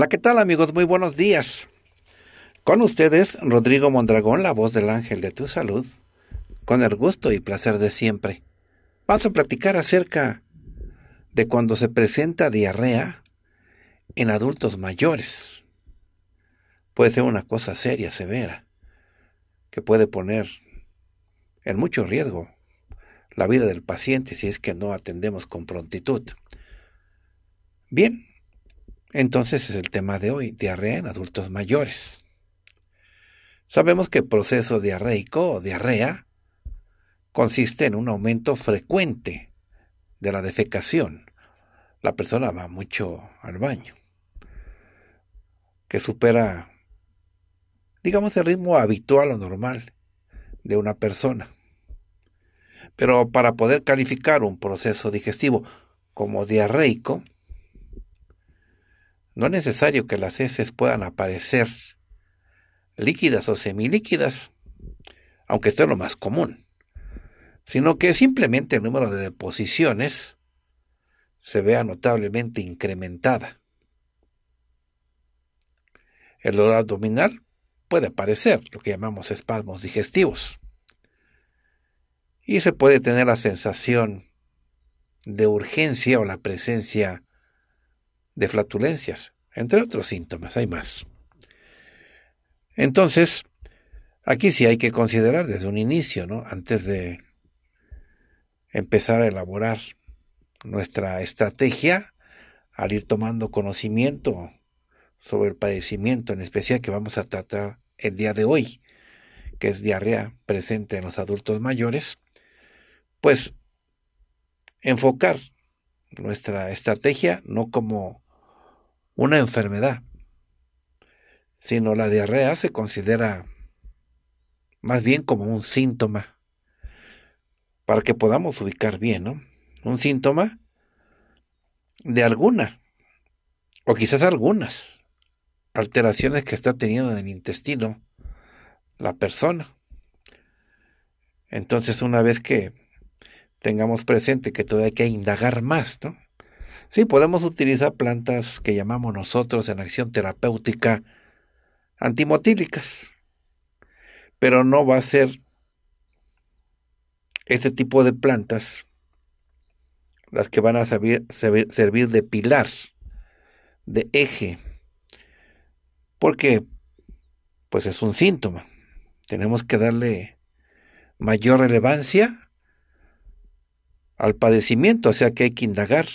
Hola, ¿qué tal amigos? Muy buenos días. Con ustedes, Rodrigo Mondragón, la voz del ángel de tu salud, con el gusto y placer de siempre. Vamos a platicar acerca de cuando se presenta diarrea en adultos mayores. Puede ser una cosa seria, severa, que puede poner en mucho riesgo la vida del paciente si es que no atendemos con prontitud. Bien, entonces es el tema de hoy, diarrea en adultos mayores. Sabemos que el proceso diarreico o diarrea consiste en un aumento frecuente de la defecación. La persona va mucho al baño, que supera, digamos, el ritmo habitual o normal de una persona. Pero para poder calificar un proceso digestivo como diarreico, no es necesario que las heces puedan aparecer líquidas o semilíquidas, aunque esto es lo más común, sino que simplemente el número de deposiciones se vea notablemente incrementada. El dolor abdominal puede aparecer, lo que llamamos espasmos digestivos, y se puede tener la sensación de urgencia o la presencia de flatulencias, entre otros síntomas, hay más. Entonces, aquí sí hay que considerar desde un inicio, ¿no? Antes de empezar a elaborar nuestra estrategia, al ir tomando conocimiento sobre el padecimiento en especial que vamos a tratar el día de hoy, que es diarrea presente en los adultos mayores, pues enfocar nuestra estrategia no como una enfermedad, sino la diarrea se considera más bien como un síntoma, para que podamos ubicar bien, ¿no? Un síntoma de alguna, o quizás algunas, alteraciones que está teniendo en el intestino la persona. Entonces, una vez que tengamos presente que todavía hay que indagar más, ¿no? Sí, podemos utilizar plantas que llamamos nosotros en acción terapéutica antimotílicas, pero no va a ser este tipo de plantas las que van a servir, de pilar, de eje, porque pues es un síntoma. Tenemos que darle mayor relevancia al padecimiento, o sea que hay que indagar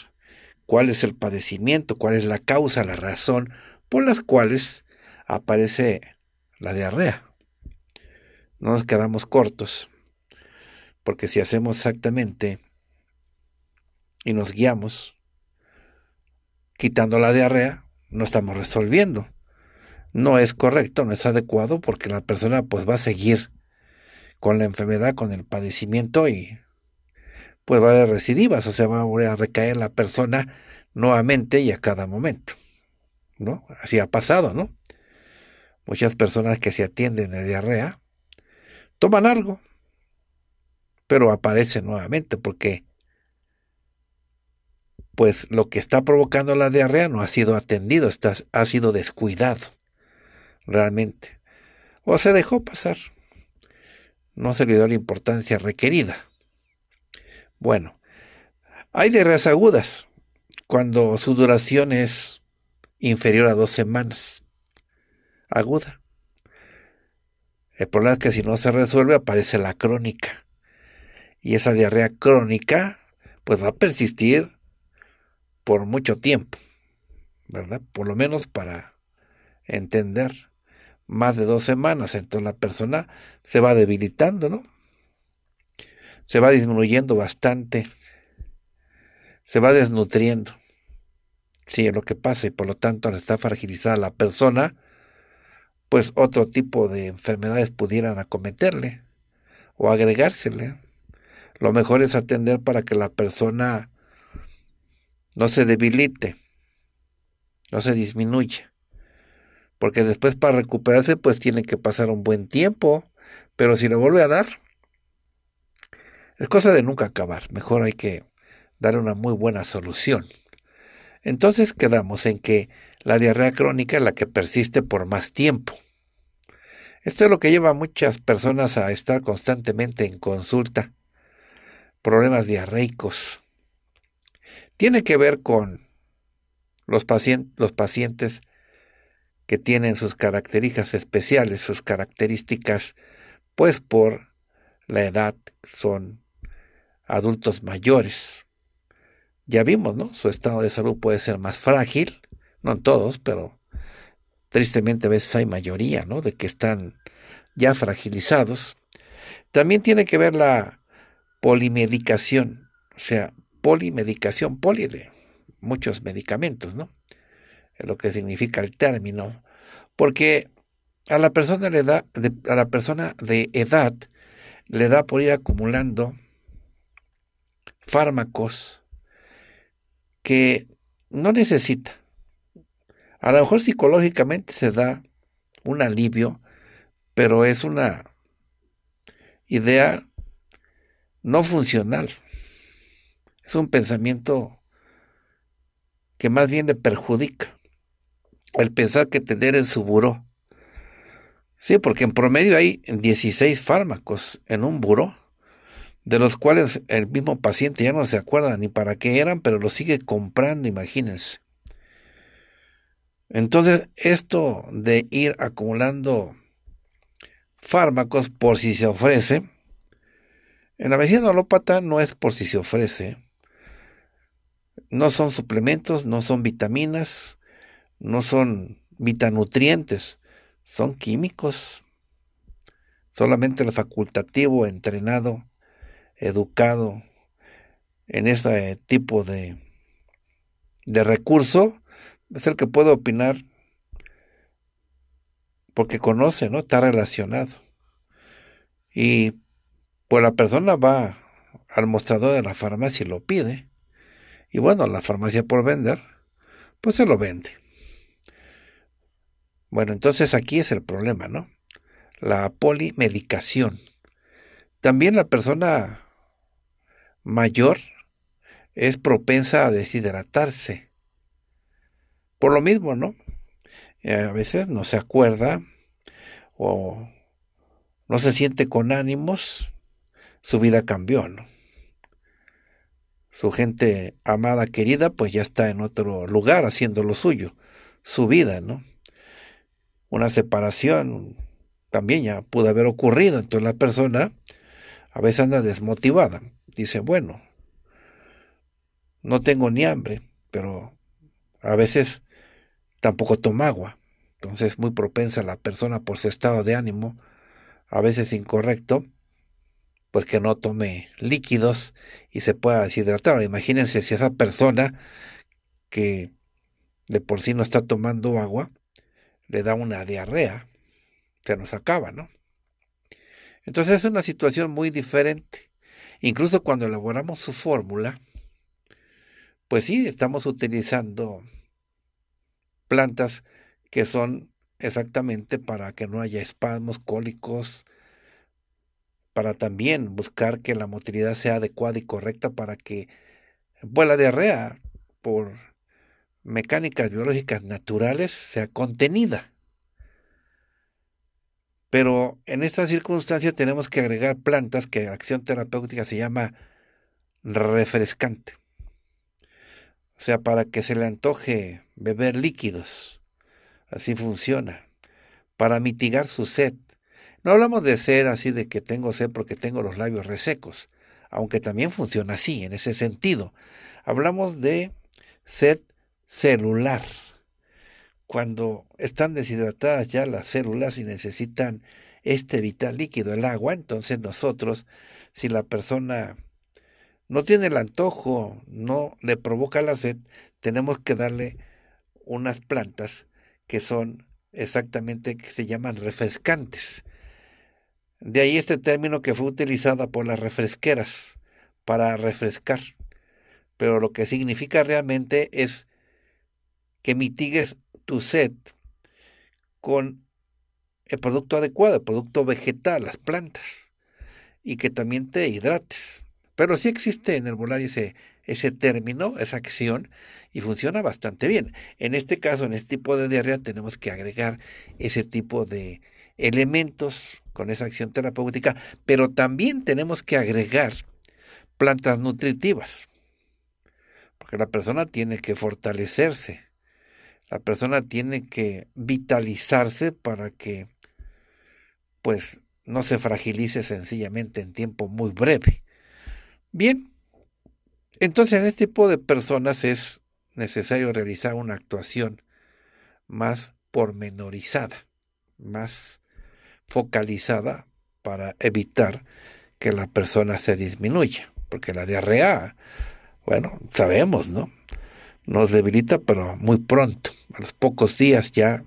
cuál es el padecimiento, cuál es la causa, la razón por las cuales aparece la diarrea. No nos quedamos cortos, porque si hacemos exactamente y nos guiamos, quitando la diarrea, no estamos resolviendo. No es correcto, no es adecuado, porque la persona pues va a seguir con la enfermedad, con el padecimiento y pues va a haber recidivas, o sea, va a volver a recaer la persona nuevamente y a cada momento. ¿No? Así ha pasado, ¿no? Muchas personas que se atienden de diarrea toman algo, pero aparece nuevamente porque pues lo que está provocando la diarrea no ha sido atendido, está, ha sido descuidado realmente. O se dejó pasar. No se le dio la importancia requerida. Bueno, hay diarreas agudas cuando su duración es inferior a dos semanas. Aguda. El problema es que si no se resuelve aparece la crónica. Y esa diarrea crónica pues va a persistir por mucho tiempo, ¿verdad? Por lo menos para entender más de dos semanas. Entonces la persona se va debilitando, ¿no? se va disminuyendo bastante, se va desnutriendo. Sí, es lo que pasa y por lo tanto está fragilizada la persona, pues otro tipo de enfermedades pudieran acometerle o agregársele. Lo mejor es atender para que la persona no se debilite, no se disminuya. Porque después para recuperarse pues tiene que pasar un buen tiempo, pero si le vuelve a dar, es cosa de nunca acabar. Mejor hay que dar una muy buena solución. Entonces quedamos en que la diarrea crónica es la que persiste por más tiempo. Esto es lo que lleva a muchas personas a estar constantemente en consulta. Problemas diarreicos. Tiene que ver con los, los pacientes que tienen sus características especiales, sus características, pues por la edad son adultos mayores. Ya vimos, ¿no? Su estado de salud puede ser más frágil, no en todos, pero tristemente a veces hay mayoría, ¿no? De que están ya fragilizados. También tiene que ver la polimedicación, o sea, polimedicación, poli de muchos medicamentos, ¿no? Es lo que significa el término, porque a la persona, de da, a la persona de edad le da por ir acumulando fármacos que no necesita. A lo mejor psicológicamente se da un alivio, pero es una idea no funcional. Es un pensamiento que más bien le perjudica. El pensar que tener en su buró. Sí, porque en promedio hay 16 fármacos en un buró de los cuales el mismo paciente ya no se acuerda ni para qué eran, pero lo sigue comprando, imagínense. Entonces, esto de ir acumulando fármacos por si se ofrece, en la medicina alópata no es por si se ofrece. No son suplementos, no son vitaminas, no son vitanutrientes, son químicos. Solamente el facultativo entrenado educado en este tipo de, de recurso, es el que puede opinar porque conoce, ¿no? Está relacionado. Y pues la persona va al mostrador de la farmacia y lo pide. Y bueno, la farmacia por vender, pues se lo vende. Bueno, entonces aquí es el problema, ¿no? La polimedicación. También la persona mayor es propensa a deshidratarse. Por lo mismo, ¿no? Eh, a veces no se acuerda o no se siente con ánimos, su vida cambió, ¿no? Su gente amada, querida, pues ya está en otro lugar haciendo lo suyo, su vida, ¿no? Una separación también ya pudo haber ocurrido, entonces la persona a veces anda desmotivada dice, bueno, no tengo ni hambre, pero a veces tampoco toma agua. Entonces es muy propensa la persona por su estado de ánimo, a veces incorrecto, pues que no tome líquidos y se pueda deshidratar. Imagínense si esa persona que de por sí no está tomando agua, le da una diarrea, se nos acaba, ¿no? Entonces es una situación muy diferente. Incluso cuando elaboramos su fórmula, pues sí, estamos utilizando plantas que son exactamente para que no haya espasmos cólicos, para también buscar que la motilidad sea adecuada y correcta para que vuela la diarrea por mecánicas biológicas naturales sea contenida. Pero en esta circunstancia tenemos que agregar plantas que en acción terapéutica se llama refrescante. O sea, para que se le antoje beber líquidos. Así funciona. Para mitigar su sed. No hablamos de sed así de que tengo sed porque tengo los labios resecos, aunque también funciona así, en ese sentido. Hablamos de sed celular cuando están deshidratadas ya las células y necesitan este vital líquido, el agua, entonces nosotros, si la persona no tiene el antojo, no le provoca la sed, tenemos que darle unas plantas que son exactamente, que se llaman refrescantes. De ahí este término que fue utilizado por las refresqueras para refrescar. Pero lo que significa realmente es que mitigues tu sed con el producto adecuado, el producto vegetal, las plantas, y que también te hidrates. Pero sí existe en el ese, ese término, esa acción, y funciona bastante bien. En este caso, en este tipo de diarrea, tenemos que agregar ese tipo de elementos con esa acción terapéutica, pero también tenemos que agregar plantas nutritivas, porque la persona tiene que fortalecerse la persona tiene que vitalizarse para que pues no se fragilice sencillamente en tiempo muy breve. Bien, entonces en este tipo de personas es necesario realizar una actuación más pormenorizada, más focalizada para evitar que la persona se disminuya, porque la diarrea, bueno, sabemos, ¿no? nos debilita, pero muy pronto, a los pocos días ya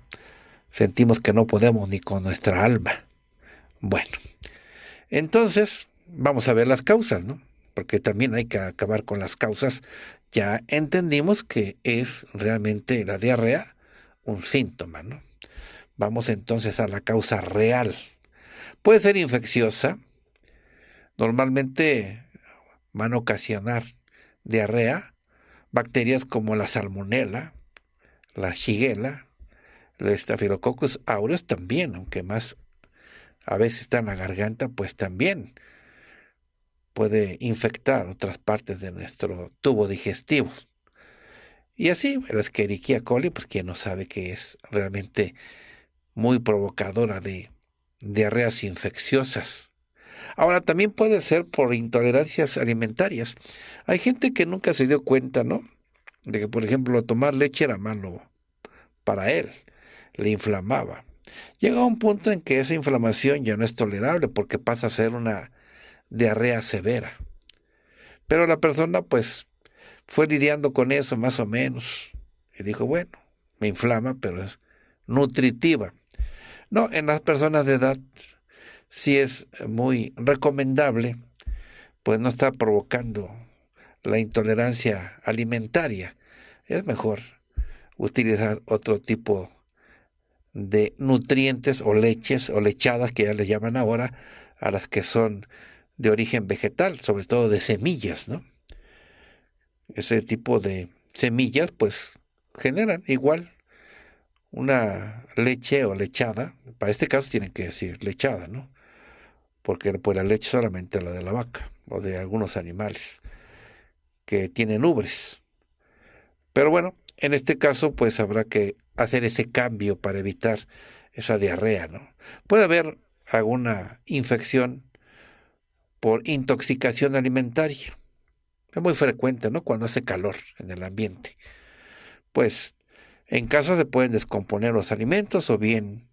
sentimos que no podemos ni con nuestra alma. Bueno, entonces vamos a ver las causas, ¿no? Porque también hay que acabar con las causas. Ya entendimos que es realmente la diarrea un síntoma, ¿no? Vamos entonces a la causa real. Puede ser infecciosa. Normalmente van a ocasionar diarrea bacterias como la salmonella, la shigella, el Staphylococcus aureus también, aunque más a veces está en la garganta, pues también puede infectar otras partes de nuestro tubo digestivo. Y así, la Escherichia coli, pues quien no sabe que es realmente muy provocadora de diarreas infecciosas. Ahora, también puede ser por intolerancias alimentarias. Hay gente que nunca se dio cuenta, ¿no? De que, por ejemplo, tomar leche era malo para él, le inflamaba. Llega un punto en que esa inflamación ya no es tolerable porque pasa a ser una diarrea severa. Pero la persona pues fue lidiando con eso más o menos y dijo, bueno, me inflama, pero es nutritiva. No, en las personas de edad si es muy recomendable, pues no está provocando la intolerancia alimentaria. Es mejor utilizar otro tipo de nutrientes o leches o lechadas que ya le llaman ahora a las que son de origen vegetal, sobre todo de semillas, ¿no? Ese tipo de semillas pues generan igual una leche o lechada, para este caso tienen que decir lechada, ¿no? porque pues, la leche solamente la de la vaca o de algunos animales que tienen ubres. Pero bueno, en este caso pues habrá que hacer ese cambio para evitar esa diarrea, ¿no? Puede haber alguna infección por intoxicación alimentaria. Es muy frecuente, ¿no? Cuando hace calor en el ambiente. Pues en caso se pueden descomponer los alimentos o bien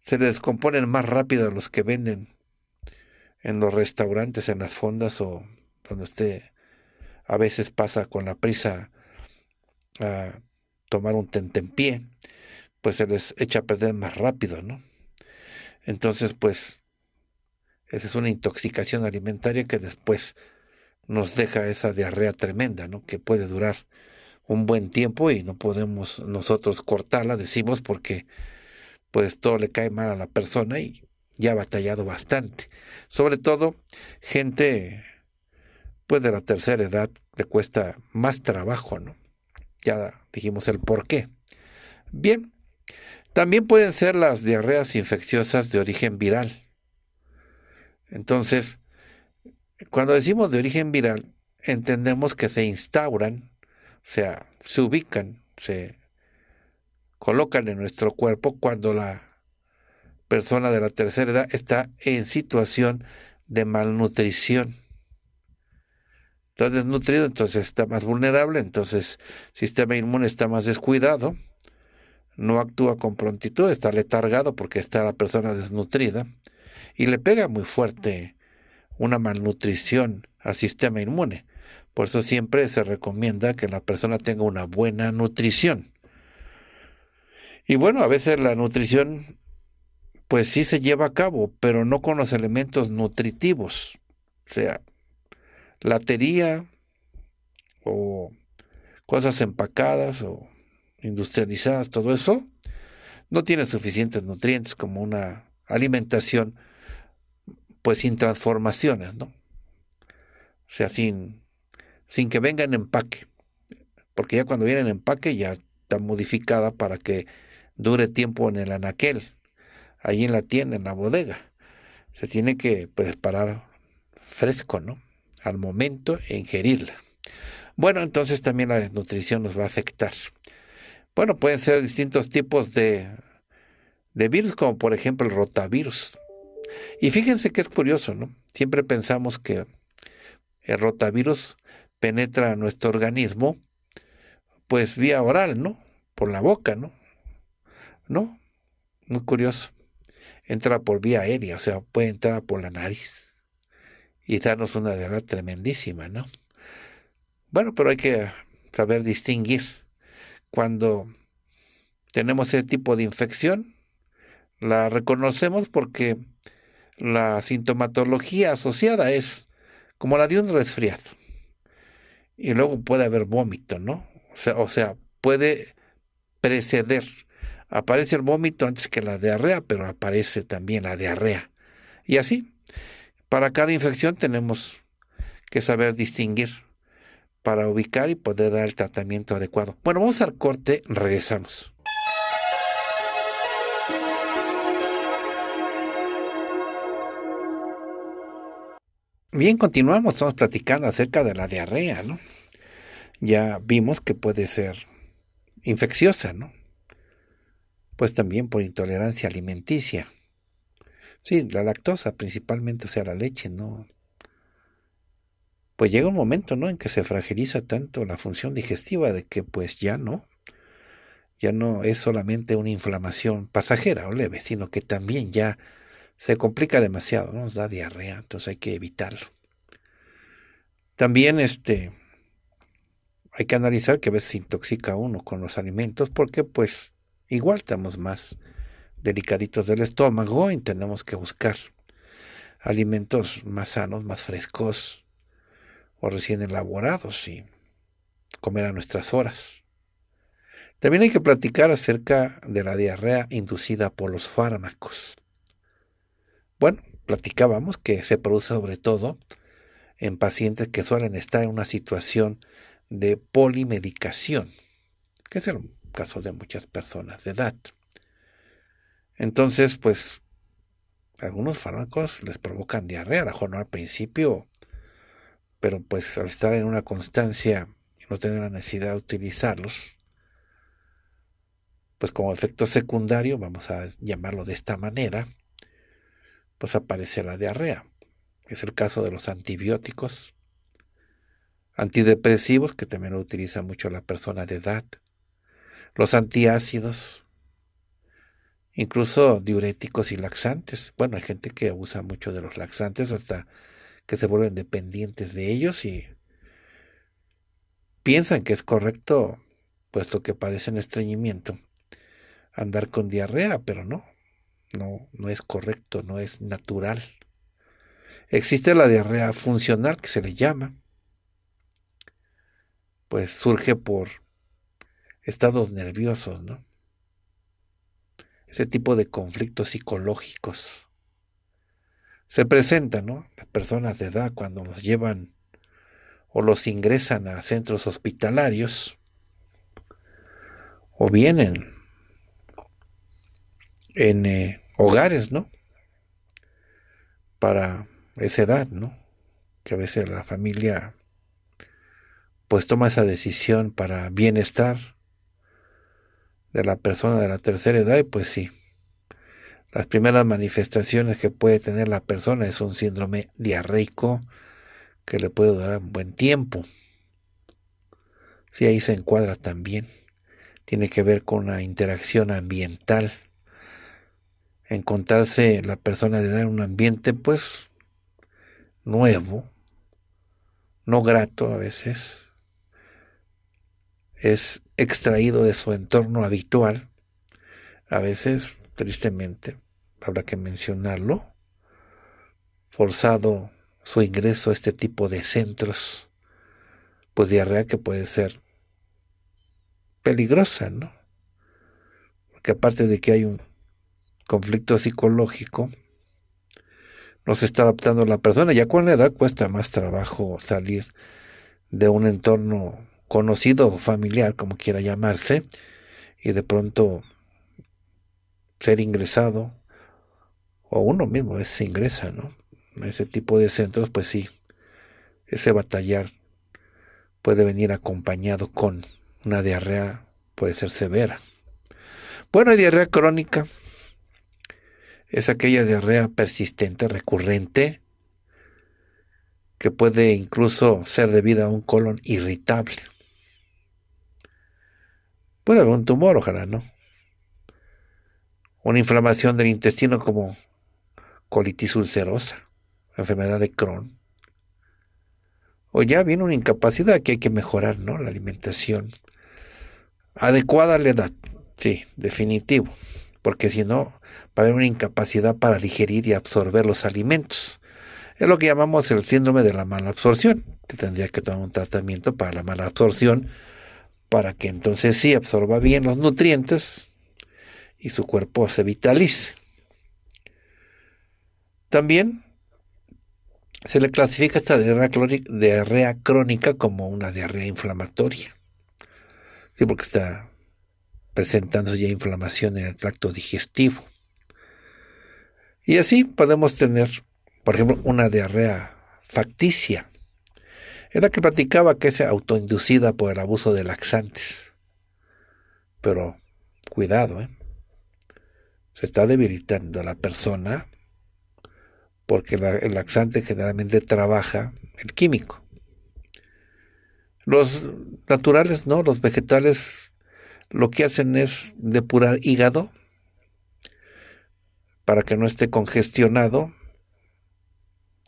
se descomponen más rápido los que venden en los restaurantes, en las fondas o donde usted a veces pasa con la prisa a tomar un tentempié, pues se les echa a perder más rápido, ¿no? Entonces, pues, esa es una intoxicación alimentaria que después nos deja esa diarrea tremenda, ¿no? Que puede durar un buen tiempo y no podemos nosotros cortarla, decimos, porque pues todo le cae mal a la persona y ya ha batallado bastante. Sobre todo, gente pues de la tercera edad le cuesta más trabajo, ¿no? Ya dijimos el por qué. Bien, también pueden ser las diarreas infecciosas de origen viral. Entonces, cuando decimos de origen viral, entendemos que se instauran, o sea, se ubican, se colocan en nuestro cuerpo cuando la persona de la tercera edad está en situación de malnutrición. Está desnutrido, entonces está más vulnerable, entonces el sistema inmune está más descuidado, no actúa con prontitud, está letargado porque está la persona desnutrida y le pega muy fuerte una malnutrición al sistema inmune. Por eso siempre se recomienda que la persona tenga una buena nutrición. Y bueno, a veces la nutrición pues sí se lleva a cabo, pero no con los elementos nutritivos. O sea, latería o cosas empacadas o industrializadas, todo eso, no tiene suficientes nutrientes como una alimentación pues sin transformaciones, ¿no? O sea, sin, sin que venga en empaque. Porque ya cuando viene en empaque ya está modificada para que dure tiempo en el anaquel. Allí en la tienda, en la bodega. Se tiene que preparar pues, fresco, ¿no? Al momento e ingerirla. Bueno, entonces también la desnutrición nos va a afectar. Bueno, pueden ser distintos tipos de, de virus, como por ejemplo el rotavirus. Y fíjense que es curioso, ¿no? Siempre pensamos que el rotavirus penetra a nuestro organismo, pues vía oral, ¿no? Por la boca, ¿no? ¿No? Muy curioso entra por vía aérea, o sea, puede entrar por la nariz y darnos una diarrea tremendísima, ¿no? Bueno, pero hay que saber distinguir cuando tenemos ese tipo de infección, la reconocemos porque la sintomatología asociada es como la de un resfriado. Y luego puede haber vómito, ¿no? o sea puede preceder aparece el vómito antes que la diarrea, pero aparece también la diarrea. Y así, para cada infección tenemos que saber distinguir para ubicar y poder dar el tratamiento adecuado. Bueno, vamos al corte, regresamos. Bien, continuamos, estamos platicando acerca de la diarrea, ¿no? Ya vimos que puede ser infecciosa, ¿no? pues también por intolerancia alimenticia. Sí, la lactosa principalmente, o sea, la leche, ¿no? Pues llega un momento, ¿no? En que se fragiliza tanto la función digestiva de que pues ya no, ya no es solamente una inflamación pasajera o leve, sino que también ya se complica demasiado, ¿no? nos da diarrea, entonces hay que evitarlo. También este, hay que analizar que a veces intoxica uno con los alimentos porque pues igual estamos más delicaditos del estómago y tenemos que buscar alimentos más sanos, más frescos o recién elaborados y comer a nuestras horas. También hay que platicar acerca de la diarrea inducida por los fármacos. Bueno, platicábamos que se produce sobre todo en pacientes que suelen estar en una situación de polimedicación, que es el caso de muchas personas de edad. Entonces, pues, algunos fármacos les provocan diarrea, a lo mejor no al principio, pero pues al estar en una constancia y no tener la necesidad de utilizarlos, pues como efecto secundario, vamos a llamarlo de esta manera, pues aparece la diarrea. Es el caso de los antibióticos, antidepresivos, que también lo utiliza mucho la persona de edad, los antiácidos, incluso diuréticos y laxantes. Bueno, hay gente que abusa mucho de los laxantes hasta que se vuelven dependientes de ellos y piensan que es correcto, puesto que padecen estreñimiento, andar con diarrea, pero no, no, no es correcto, no es natural. Existe la diarrea funcional que se le llama, pues surge por estados nerviosos, ¿no? Ese tipo de conflictos psicológicos. Se presentan, ¿no? Las personas de edad cuando los llevan o los ingresan a centros hospitalarios o vienen en eh, hogares, ¿no? Para esa edad, ¿no? Que a veces la familia pues toma esa decisión para bienestar de la persona de la tercera edad, y pues sí, las primeras manifestaciones que puede tener la persona es un síndrome diarreico que le puede durar un buen tiempo. Si sí, ahí se encuadra también. Tiene que ver con la interacción ambiental. Encontrarse la persona de edad en un ambiente, pues, nuevo, no grato a veces, es extraído de su entorno habitual, a veces, tristemente, habrá que mencionarlo, forzado su ingreso a este tipo de centros, pues diarrea que puede ser peligrosa, ¿no? Porque aparte de que hay un conflicto psicológico, no se está adaptando la persona, ya con la edad cuesta más trabajo salir de un entorno conocido o familiar, como quiera llamarse, y de pronto ser ingresado, o uno mismo se ingresa, ¿no? ese tipo de centros, pues sí, ese batallar puede venir acompañado con una diarrea, puede ser severa. Bueno, diarrea crónica es aquella diarrea persistente, recurrente, que puede incluso ser debida a un colon irritable. Puede haber un tumor, ojalá, ¿no? Una inflamación del intestino como colitis ulcerosa, enfermedad de Crohn. O ya viene una incapacidad que hay que mejorar, ¿no? La alimentación. Adecuada a la edad, sí, definitivo. Porque si no, va a haber una incapacidad para digerir y absorber los alimentos. Es lo que llamamos el síndrome de la mala absorción. Que tendría que tomar un tratamiento para la mala absorción para que entonces sí absorba bien los nutrientes y su cuerpo se vitalice. También se le clasifica esta diarrea, crónica como una diarrea inflamatoria. Sí, porque está presentando ya inflamación en el tracto digestivo. Y así podemos tener, por ejemplo, una diarrea facticia, era que platicaba que es autoinducida por el abuso de laxantes. Pero cuidado, ¿eh? se está debilitando la persona porque el laxante generalmente trabaja el químico. Los naturales, no, los vegetales lo que hacen es depurar hígado para que no esté congestionado,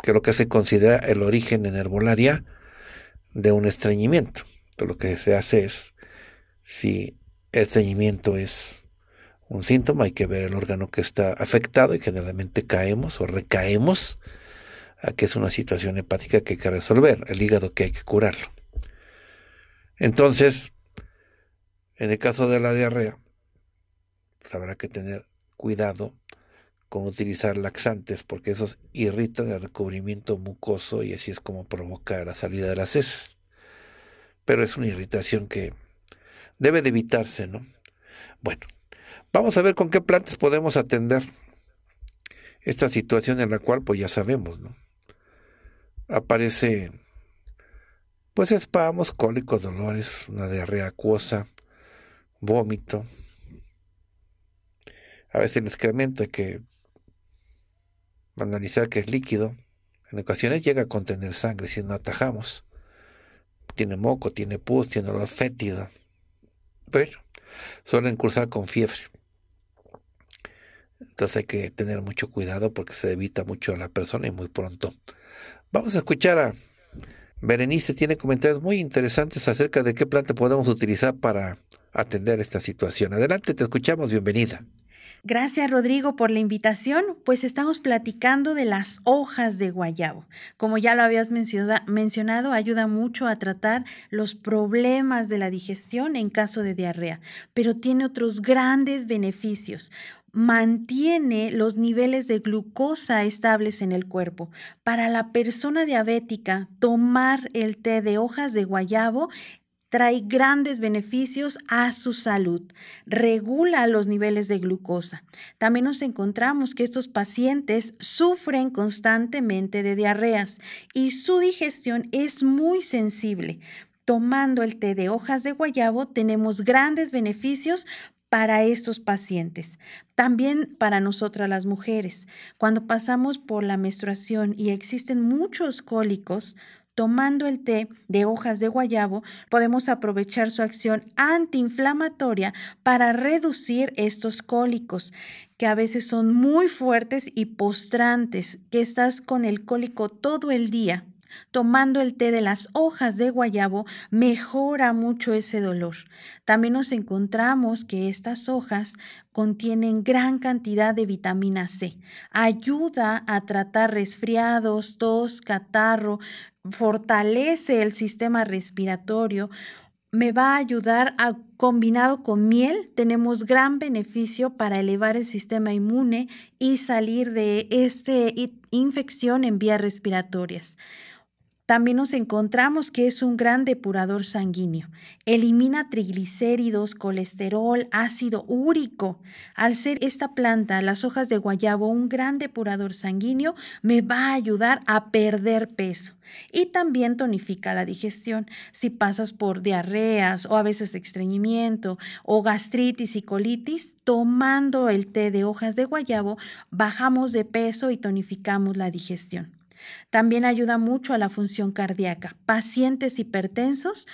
que es lo que se considera el origen en herbolaria de un estreñimiento. lo que se hace es, si el estreñimiento es un síntoma, hay que ver el órgano que está afectado y generalmente caemos o recaemos a que es una situación hepática que hay que resolver, el hígado que hay que curarlo. Entonces, en el caso de la diarrea, pues, habrá que tener cuidado con utilizar laxantes porque esos irritan el recubrimiento mucoso y así es como provoca la salida de las heces. Pero es una irritación que debe de evitarse, ¿no? Bueno, vamos a ver con qué plantas podemos atender esta situación en la cual pues ya sabemos, ¿no? Aparece pues espamos, cólicos, dolores, una diarrea acuosa, vómito, a veces el excremento que analizar que es líquido. En ocasiones llega a contener sangre si no atajamos. Tiene moco, tiene pus, tiene olor fétido. pero suelen cursar con fiebre. Entonces hay que tener mucho cuidado porque se evita mucho a la persona y muy pronto. Vamos a escuchar a Berenice, tiene comentarios muy interesantes acerca de qué planta podemos utilizar para atender esta situación. Adelante, te escuchamos, bienvenida. Gracias Rodrigo por la invitación, pues estamos platicando de las hojas de guayabo. Como ya lo habías mencionado, ayuda mucho a tratar los problemas de la digestión en caso de diarrea, pero tiene otros grandes beneficios mantiene los niveles de glucosa estables en el cuerpo. Para la persona diabética, tomar el té de hojas de guayabo trae grandes beneficios a su salud, regula los niveles de glucosa. También nos encontramos que estos pacientes sufren constantemente de diarreas y su digestión es muy sensible. Tomando el té de hojas de guayabo tenemos grandes beneficios para estos pacientes. También para nosotras las mujeres. Cuando pasamos por la menstruación y existen muchos cólicos, Tomando el té de hojas de guayabo, podemos aprovechar su acción antiinflamatoria para reducir estos cólicos, que a veces son muy fuertes y postrantes, que estás con el cólico todo el día. Tomando el té de las hojas de guayabo mejora mucho ese dolor. También nos encontramos que estas hojas contienen gran cantidad de vitamina C. Ayuda a tratar resfriados, tos, catarro, fortalece el sistema respiratorio, me va a ayudar combinado con miel, tenemos gran beneficio para elevar el sistema inmune y salir de esta infección en vías respiratorias. También nos encontramos que es un gran depurador sanguíneo. Elimina triglicéridos, colesterol, ácido úrico. Al ser esta planta, las hojas de guayabo, un gran depurador sanguíneo, me va a ayudar a perder peso. Y también tonifica la digestión. Si pasas por diarreas o a veces estreñimiento o gastritis y colitis, tomando el té de hojas de guayabo, bajamos de peso y tonificamos la digestión. También ayuda mucho a la función cardíaca. Pacientes hipertensos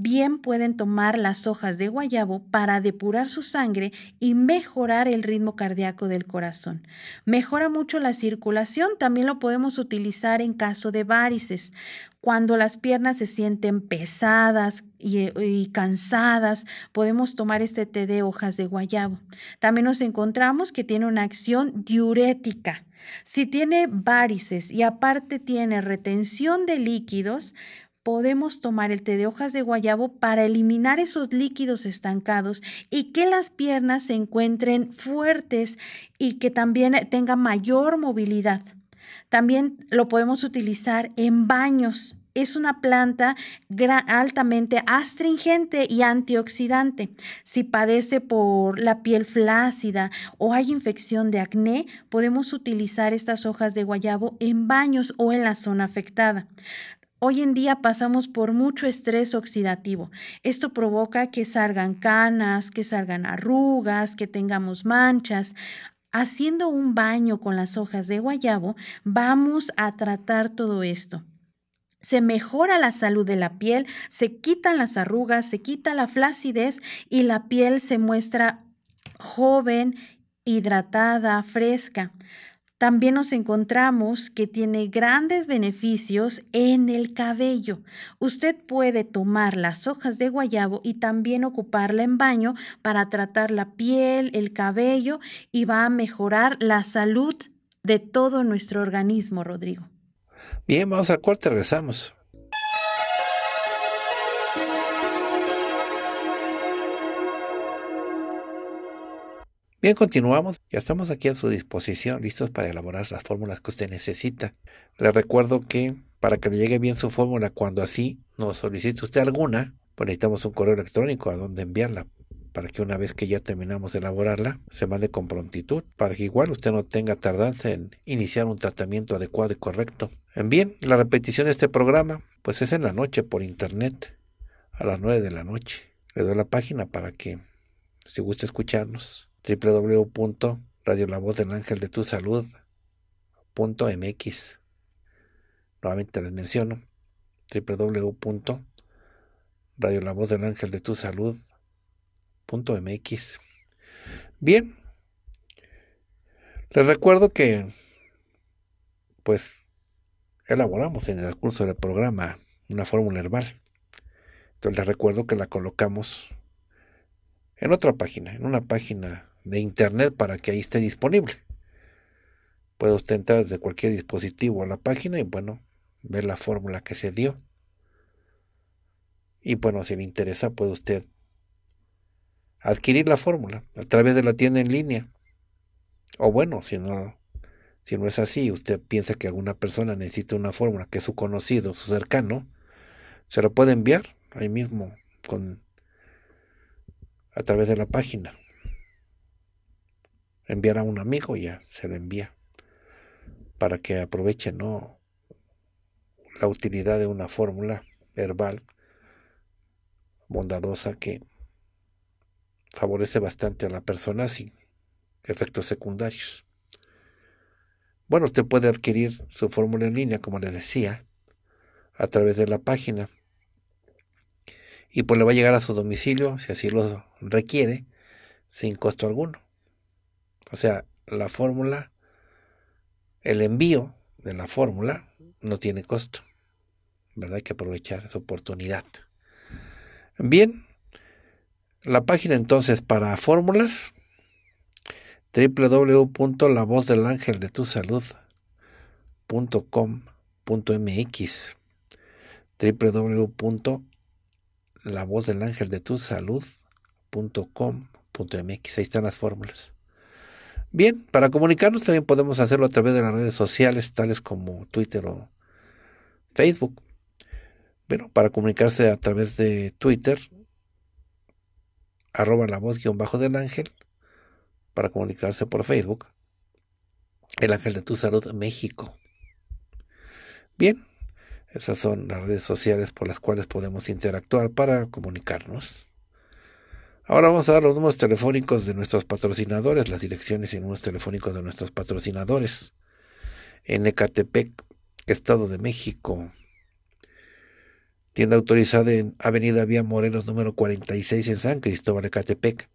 bien pueden tomar las hojas de guayabo para depurar su sangre y mejorar el ritmo cardíaco del corazón. Mejora mucho la circulación, también lo podemos utilizar en caso de varices, cuando las piernas se sienten pesadas y, y cansadas, podemos tomar este té de hojas de guayabo. También nos encontramos que tiene una acción diurética si tiene varices y aparte tiene retención de líquidos, podemos tomar el té de hojas de guayabo para eliminar esos líquidos estancados y que las piernas se encuentren fuertes y que también tenga mayor movilidad. También lo podemos utilizar en baños es una planta altamente astringente y antioxidante. Si padece por la piel flácida o hay infección de acné, podemos utilizar estas hojas de guayabo en baños o en la zona afectada. Hoy en día pasamos por mucho estrés oxidativo. Esto provoca que salgan canas, que salgan arrugas, que tengamos manchas. Haciendo un baño con las hojas de guayabo, vamos a tratar todo esto se mejora la salud de la piel, se quitan las arrugas, se quita la flacidez y la piel se muestra joven, hidratada, fresca. También nos encontramos que tiene grandes beneficios en el cabello. Usted puede tomar las hojas de guayabo y también ocuparla en baño para tratar la piel, el cabello y va a mejorar la salud de todo nuestro organismo, Rodrigo. Bien, vamos a corte, regresamos. Bien, continuamos. Ya estamos aquí a su disposición, listos para elaborar las fórmulas que usted necesita. Le recuerdo que para que le llegue bien su fórmula, cuando así nos solicite usted alguna, pues necesitamos un correo electrónico a donde enviarla para que una vez que ya terminamos de elaborarla, se mande con prontitud, para que igual usted no tenga tardanza en iniciar un tratamiento adecuado y correcto. Bien, la repetición de este programa, pues es en la noche por internet, a las 9 de la noche. Le doy la página para que, si gusta escucharnos, salud.mx. Nuevamente les menciono, salud.mx. Bien, les recuerdo que, pues, elaboramos en el curso del programa una fórmula herbal. Entonces les recuerdo que la colocamos en otra página, en una página de internet para que ahí esté disponible. Puede usted entrar desde cualquier dispositivo a la página y bueno, ver la fórmula que se dio. Y bueno, si le interesa puede usted adquirir la fórmula a través de la tienda en línea. O bueno, si no si no es así, usted piensa que alguna persona necesita una fórmula, que es su conocido, su cercano, se lo puede enviar ahí mismo a través de la página. Enviar a un amigo ya se lo envía para que aproveche no la utilidad de una fórmula herbal bondadosa que favorece bastante a la persona sin efectos secundarios. Bueno, usted puede adquirir su fórmula en línea, como les decía, a través de la página. Y pues le va a llegar a su domicilio, si así lo requiere, sin costo alguno. O sea, la fórmula, el envío de la fórmula no tiene costo. ¿Verdad? Hay que aprovechar esa oportunidad. Bien, la página entonces para fórmulas www.lavozdelangeldetusalud.com.mx www.lavozdelangeldetusalud.com.mx Ahí están las fórmulas. Bien, para comunicarnos también podemos hacerlo a través de las redes sociales, tales como Twitter o Facebook. Bueno, para comunicarse a través de Twitter, arroba la voz guión bajo del ángel, para comunicarse por Facebook. El Ángel de tu Salud México. Bien, esas son las redes sociales por las cuales podemos interactuar para comunicarnos. Ahora vamos a dar los números telefónicos de nuestros patrocinadores, las direcciones y números telefónicos de nuestros patrocinadores. En Ecatepec, Estado de México. Tienda autorizada en Avenida Vía Morenos número 46 en San Cristóbal, Ecatepec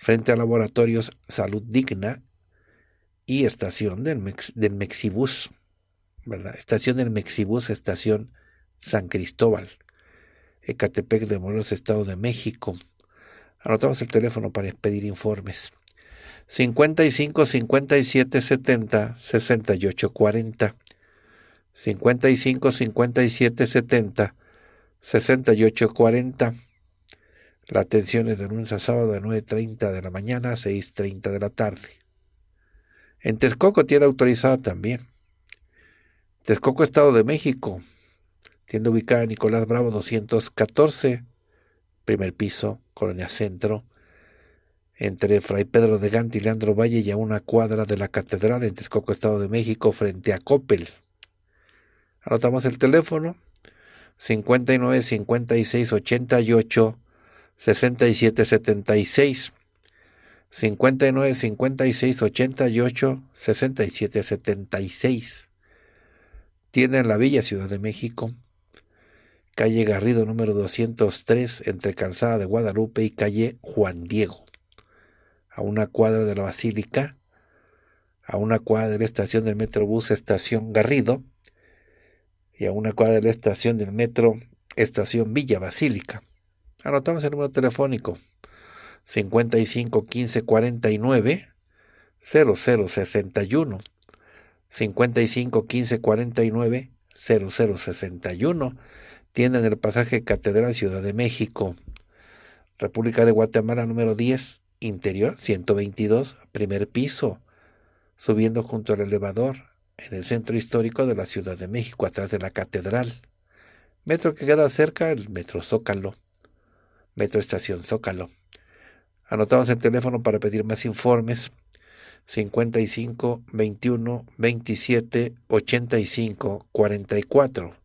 frente a laboratorios Salud Digna y estación del, del Mexibus, Estación del Mexibus, estación San Cristóbal, Ecatepec de moros Estado de México. Anotamos el teléfono para pedir informes. 55 57 70 68 40. 55 57 70 68 40. La atención es de lunes a sábado de 9.30 de la mañana a 6.30 de la tarde. En Texcoco, tienda autorizada también. Texcoco, Estado de México. Tienda ubicada Nicolás Bravo 214, primer piso, Colonia Centro, entre Fray Pedro de Gante y Leandro Valle y a una cuadra de la Catedral en Texcoco, Estado de México, frente a Coppel. Anotamos el teléfono 59 56 88 67 76 59 56 88 67 76 tiene en la Villa Ciudad de México calle Garrido número 203 entre Calzada de Guadalupe y calle Juan Diego a una cuadra de la Basílica a una cuadra de la estación del Metrobús Estación Garrido y a una cuadra de la estación del Metro Estación Villa Basílica Anotamos el número telefónico 55 15 49 0061. 55 15 49 0061. Tienda en el pasaje Catedral Ciudad de México. República de Guatemala número 10, interior 122, primer piso, subiendo junto al elevador, en el centro histórico de la Ciudad de México, atrás de la catedral. Metro que queda cerca, el Metro Zócalo. Metro Estación Zócalo. Anotamos el teléfono para pedir más informes. 55 21 27 85 44.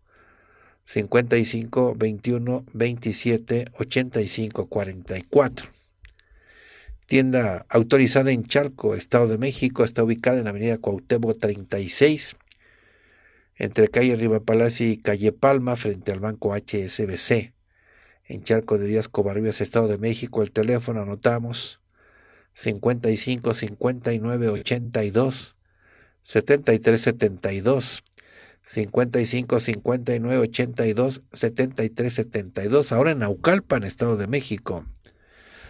55 21 27 85 44. Tienda autorizada en Chalco, Estado de México, está ubicada en la Avenida Cuauhtémoc 36, entre calle Riva Palacio y calle Palma, frente al Banco HSBC en Charco de Díaz Covarrubias, Estado de México. El teléfono anotamos 55 59 82 73 72. 55 59 82 73 72. Ahora en Naucalpan, Estado de México.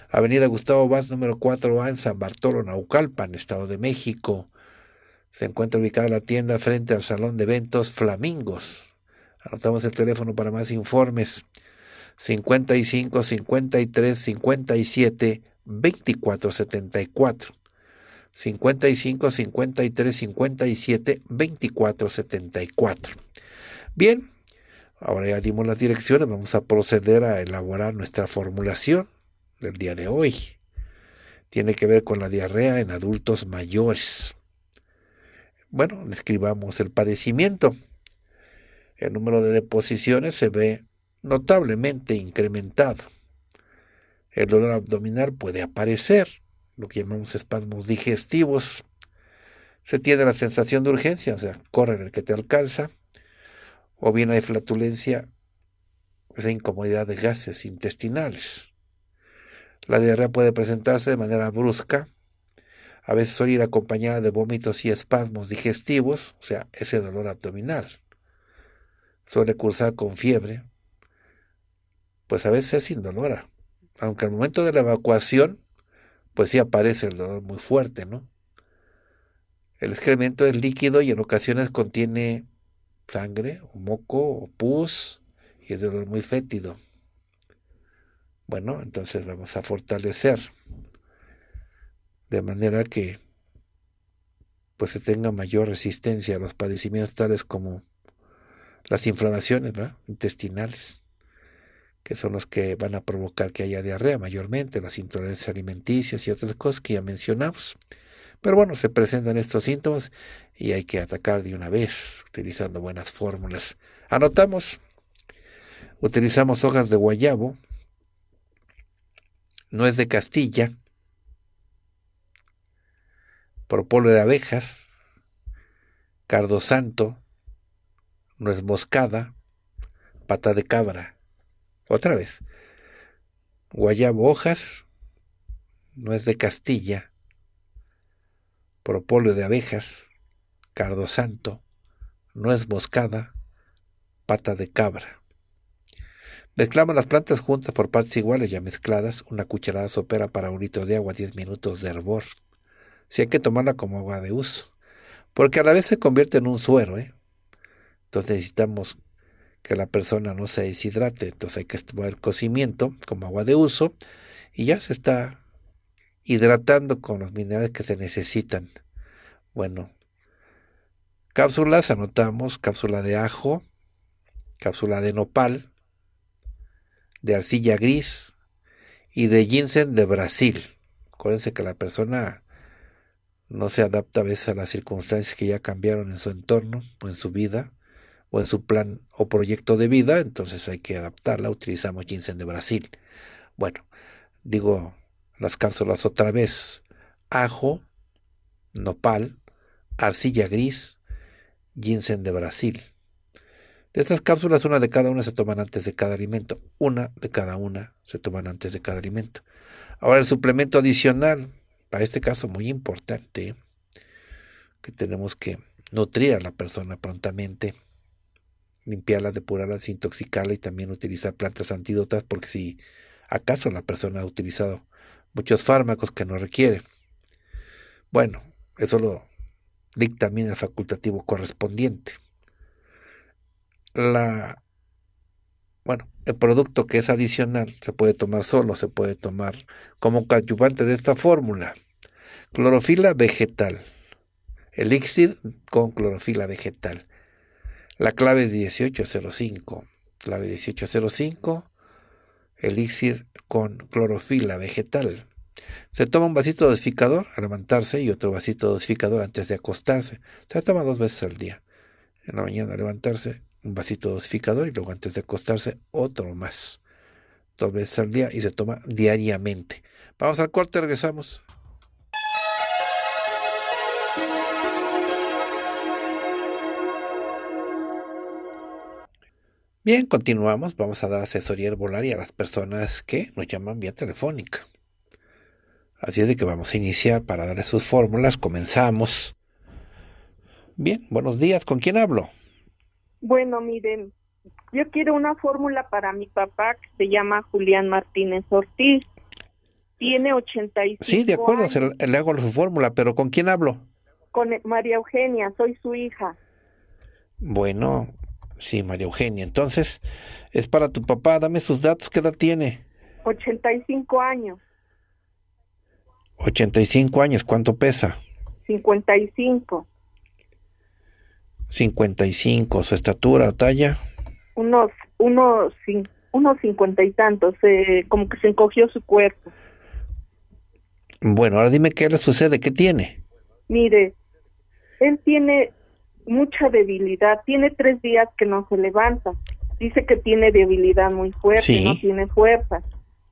Avenida Gustavo Vaz, número 4A, en San Bartolo, Naucalpan, Estado de México. Se encuentra ubicada la tienda frente al Salón de Eventos Flamingos. Anotamos el teléfono para más informes. 55 53 57 24 74. 55 53 57 24 74. Bien, ahora ya dimos las direcciones, vamos a proceder a elaborar nuestra formulación del día de hoy. Tiene que ver con la diarrea en adultos mayores. Bueno, escribamos el padecimiento. El número de deposiciones se ve notablemente incrementado. El dolor abdominal puede aparecer, lo que llamamos espasmos digestivos. Se tiene la sensación de urgencia, o sea, corre el que te alcanza. O bien hay flatulencia, esa incomodidad de gases intestinales. La diarrea puede presentarse de manera brusca. A veces suele ir acompañada de vómitos y espasmos digestivos, o sea, ese dolor abdominal. Suele cursar con fiebre, pues a veces es indolora. Aunque al momento de la evacuación, pues sí aparece el dolor muy fuerte, ¿no? El excremento es líquido y en ocasiones contiene sangre, o moco, o pus, y es dolor muy fétido. Bueno, entonces vamos a fortalecer de manera que pues se tenga mayor resistencia a los padecimientos tales como las inflamaciones intestinales que son los que van a provocar que haya diarrea mayormente, las intolerancias alimenticias y otras cosas que ya mencionamos. Pero bueno, se presentan estos síntomas y hay que atacar de una vez utilizando buenas fórmulas. Anotamos, utilizamos hojas de guayabo, nuez de castilla, propóleo de abejas, cardo santo, nuez moscada, pata de cabra. Otra vez. Guayabo hojas, nuez de Castilla, propóleo de abejas, cardo santo, nuez moscada, pata de cabra. Mezclamos las plantas juntas por partes iguales ya mezcladas, una cucharada sopera para un litro de agua, 10 minutos de hervor. Si hay que tomarla como agua de uso, porque a la vez se convierte en un suero, ¿eh? Entonces necesitamos que la persona no se deshidrate. Entonces hay que tomar el cocimiento como agua de uso y ya se está hidratando con los minerales que se necesitan. Bueno, cápsulas, anotamos cápsula de ajo, cápsula de nopal, de arcilla gris y de ginseng de Brasil. Acuérdense que la persona no se adapta a veces a las circunstancias que ya cambiaron en su entorno o en su vida en su plan o proyecto de vida, entonces hay que adaptarla. Utilizamos ginseng de Brasil. Bueno, digo las cápsulas otra vez. Ajo, nopal, arcilla gris, ginseng de Brasil. De estas cápsulas, una de cada una se toman antes de cada alimento. Una de cada una se toman antes de cada alimento. Ahora el suplemento adicional, para este caso muy importante, que tenemos que nutrir a la persona prontamente. Limpiarla, depurarla, desintoxicarla y también utilizar plantas antídotas porque si acaso la persona ha utilizado muchos fármacos que no requiere. Bueno, eso lo dictamina el facultativo correspondiente. La, bueno, el producto que es adicional se puede tomar solo, se puede tomar como coadyuvante de esta fórmula. Clorofila vegetal. Elixir con clorofila vegetal. La clave es 1805. Clave 1805, elixir con clorofila vegetal. Se toma un vasito dosificador al levantarse y otro vasito dosificador antes de acostarse. Se toma dos veces al día. En la mañana al levantarse un vasito dosificador y luego antes de acostarse otro más. Dos veces al día y se toma diariamente. Vamos al corte, regresamos. Bien, continuamos. Vamos a dar asesoría herbolaria a las personas que nos llaman vía telefónica. Así es de que vamos a iniciar para darles sus fórmulas. Comenzamos. Bien, buenos días. ¿Con quién hablo? Bueno, miren, yo quiero una fórmula para mi papá que se llama Julián Martínez Ortiz. Tiene 85 Sí, de acuerdo, le hago su fórmula, pero ¿con quién hablo? Con María Eugenia, soy su hija. Bueno, Sí, María Eugenia. Entonces, es para tu papá. Dame sus datos. ¿Qué edad tiene? 85 años. 85 años. ¿Cuánto pesa? 55. 55. ¿Su estatura talla? Unos, unos, unos 50 y tantos. como que se encogió su cuerpo. Bueno, ahora dime qué le sucede. ¿Qué tiene? Mire, él tiene mucha debilidad. Tiene tres días que no se levanta. Dice que tiene debilidad muy fuerte, no tiene fuerza.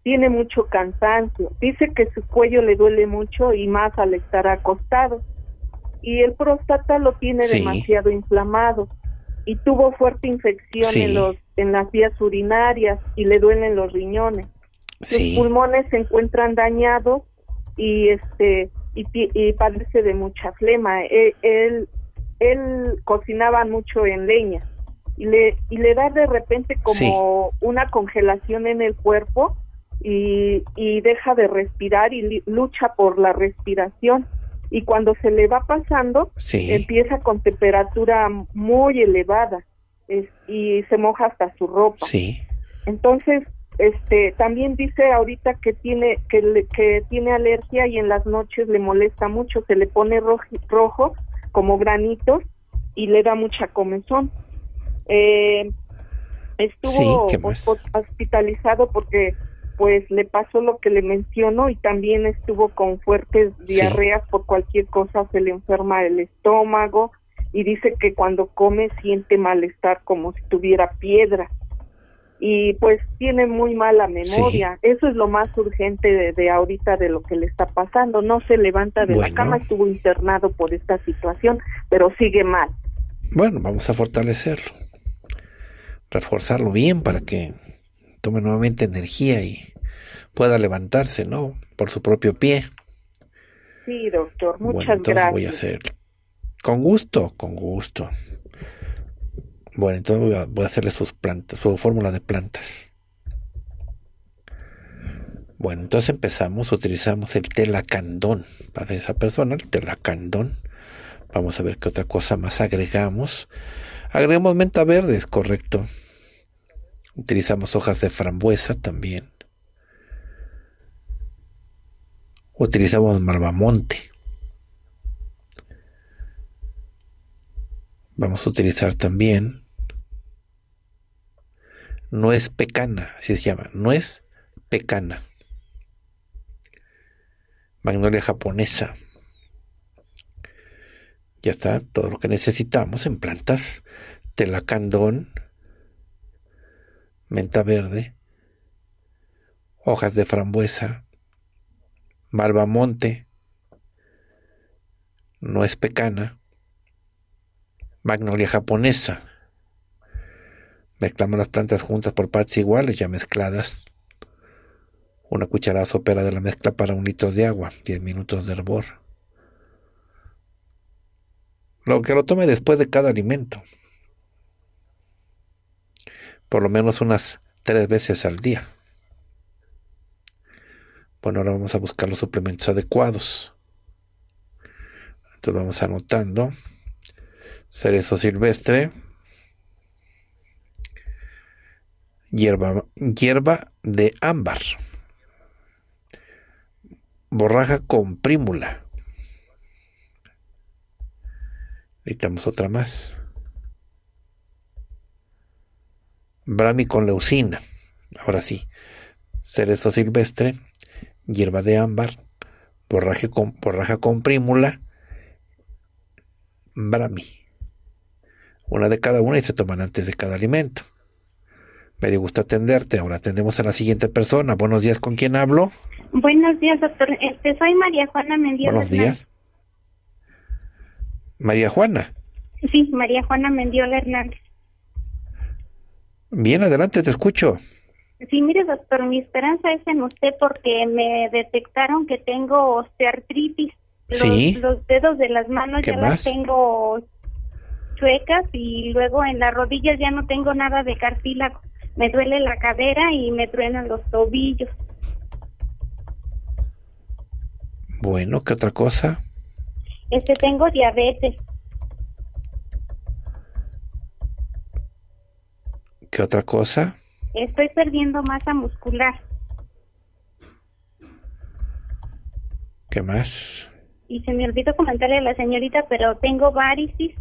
Tiene mucho cansancio. Dice que su cuello le duele mucho y más al estar acostado. Y el próstata lo tiene demasiado inflamado y tuvo fuerte infección en los en las vías urinarias y le duelen los riñones. Sus pulmones se encuentran dañados y este y, padece de mucha flema. E, él, él cocinaba mucho en leña y le, le da de repente como una congelación en el cuerpo y, deja de respirar y lucha por la respiración. Y cuando se le va pasando, empieza con temperatura muy elevada y se moja hasta su ropa. Entonces, este, también dice ahorita que tiene que, que tiene alergia y en las noches le molesta mucho, se le pone rojo como granitos y le da mucha comezón. Eh, estuvo hospitalizado porque pues le pasó lo que le menciono y también estuvo con fuertes diarreas por cualquier cosa, se le enferma el estómago y dice que cuando come siente malestar como si tuviera piedra y pues tiene muy mala memoria. Eso es lo más urgente de, ahorita de lo que le está pasando. No se levanta de la cama, estuvo internado por esta situación, pero sigue mal. Bueno, vamos a fortalecerlo, reforzarlo bien para que tome nuevamente energía y pueda levantarse, ¿no? Por su propio pie. Sí, doctor, muchas bueno, entonces gracias. Voy a hacer. Con gusto, con gusto. Bueno, entonces voy a, hacerle sus plantas, su fórmula de plantas. Bueno, entonces empezamos, utilizamos el telacandón para esa persona, el telacandón. Vamos a ver qué otra cosa más agregamos. Agregamos menta verde, es correcto. Utilizamos hojas de frambuesa también. Utilizamos malvamonte. Vamos a utilizar también no es pecana, así se llama, No es pecana. Magnolia japonesa. Ya está todo lo que necesitamos en plantas. Telacandón, menta verde, hojas de frambuesa, no es pecana, magnolia japonesa Mezclamos las plantas juntas por partes iguales ya mezcladas. Una cucharada sopera de la mezcla para un litro de agua, 10 minutos de hervor. Lo que lo tome después de cada alimento. Por lo menos unas tres veces al día. Bueno, ahora vamos a buscar los suplementos adecuados. Entonces vamos anotando. Cerezo silvestre. hierba, de ámbar, borraja con prímula. Necesitamos otra más. Brami con leucina. Ahora sí. Cerezo silvestre, hierba de ámbar, borraje con, borraja con prímula, brami. Una de cada una y se toman antes de cada alimento. Me dio gusto atenderte. Ahora atendemos a la siguiente persona. Buenos días, ¿con quién hablo? Buenos días, doctor. Este, soy María Juana Mendiola Buenos días. María Juana. Sí, María Juana Mendiola Hernández. Bien, adelante, te escucho. Sí, mire, doctor, mi esperanza es en usted porque me detectaron que tengo osteoartritis. Los, sí. los dedos de las manos ya no tengo chuecas y luego en las rodillas ya no tengo nada de cartílago me duele la cadera y me truenan los tobillos. Bueno, ¿qué otra cosa? Este, tengo diabetes. ¿Qué otra cosa? Estoy perdiendo masa muscular. ¿Qué más? Y se me olvidó comentarle a la señorita, pero tengo varices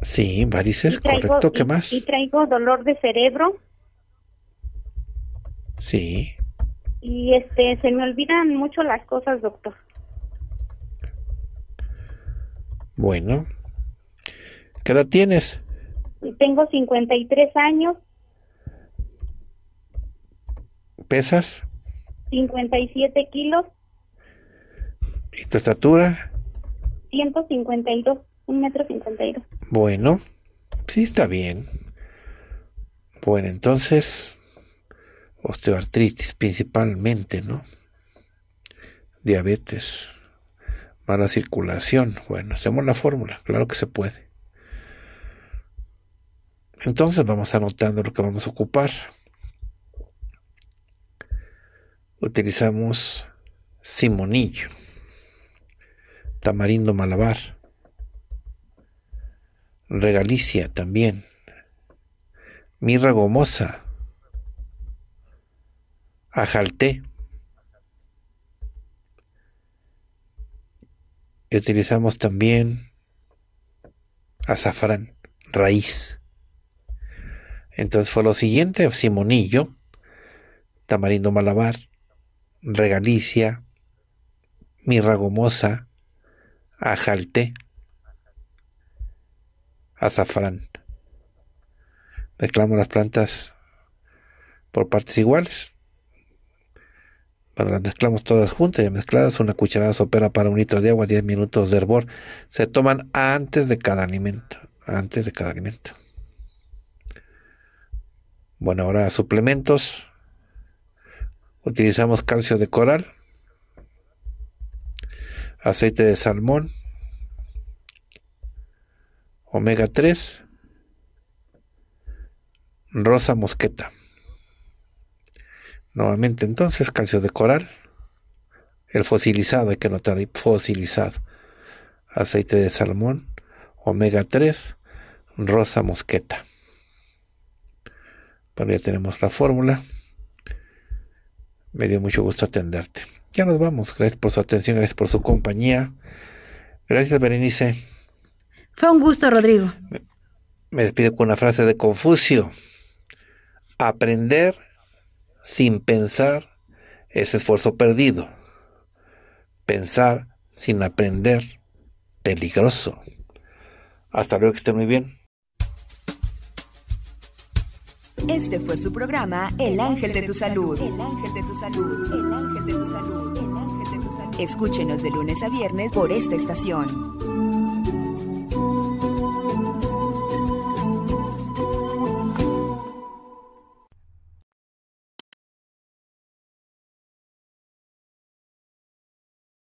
Sí, varices, correcto. ¿Qué más? Y traigo dolor de cerebro. Sí. Y este, se me olvidan mucho las cosas, doctor. Bueno. ¿Qué edad tienes? Tengo 53 años. ¿Pesas? 57 kilos. ¿Y tu estatura? 152 un metro cincuenta y dos. Bueno, sí está bien. Bueno, entonces, osteoartritis principalmente, ¿no? Diabetes, mala circulación. Bueno, hacemos la fórmula, claro que se puede. Entonces vamos anotando lo que vamos a ocupar. Utilizamos simonillo, tamarindo malabar, Regalicia también. Mirra gomosa. Ajalté. Y utilizamos también azafrán, raíz. Entonces fue lo siguiente, simonillo, tamarindo malabar, regalicia, mirra gomosa, ajalté azafrán. Mezclamos las plantas por partes iguales. Bueno, las mezclamos todas juntas y mezcladas. Una cucharada sopera para un litro de agua, 10 minutos de hervor. Se toman antes de cada alimento. Antes de cada alimento. Bueno, ahora suplementos. Utilizamos calcio de coral, aceite de salmón, Omega 3, Rosa Mosqueta. Nuevamente entonces, calcio de coral, el fosilizado, hay que notar, fosilizado, aceite de salmón, omega 3, rosa mosqueta. Bueno, ya tenemos la fórmula. Me dio mucho gusto atenderte. Ya nos vamos. Gracias por su atención, gracias por su compañía. Gracias, Berenice. Fue un gusto, Rodrigo. Me despido con una frase de Confucio. Aprender sin pensar es esfuerzo perdido. Pensar sin aprender, peligroso. Hasta luego, que esté muy bien. Este fue su programa El Ángel de tu Salud. El Ángel de tu Salud. El Ángel de tu Salud. El Ángel de tu Salud. Escúchenos de lunes a viernes por esta estación.